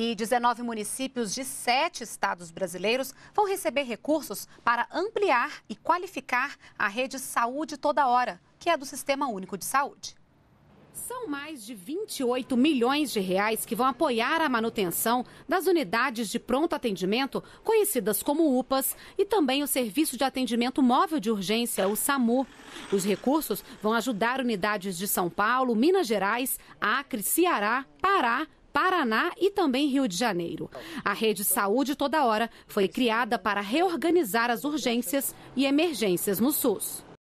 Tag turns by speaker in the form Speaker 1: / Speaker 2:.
Speaker 1: E 19 municípios de sete estados brasileiros vão receber recursos para ampliar e qualificar a rede Saúde Toda Hora, que é do Sistema Único de Saúde. São mais de 28 milhões de reais que vão apoiar a manutenção das unidades de pronto atendimento, conhecidas como UPAs, e também o Serviço de Atendimento Móvel de Urgência, o SAMU. Os recursos vão ajudar unidades de São Paulo, Minas Gerais, Acre, Ceará, Pará, Paraná e também Rio de Janeiro. A rede Saúde Toda Hora foi criada para reorganizar as urgências e emergências no SUS.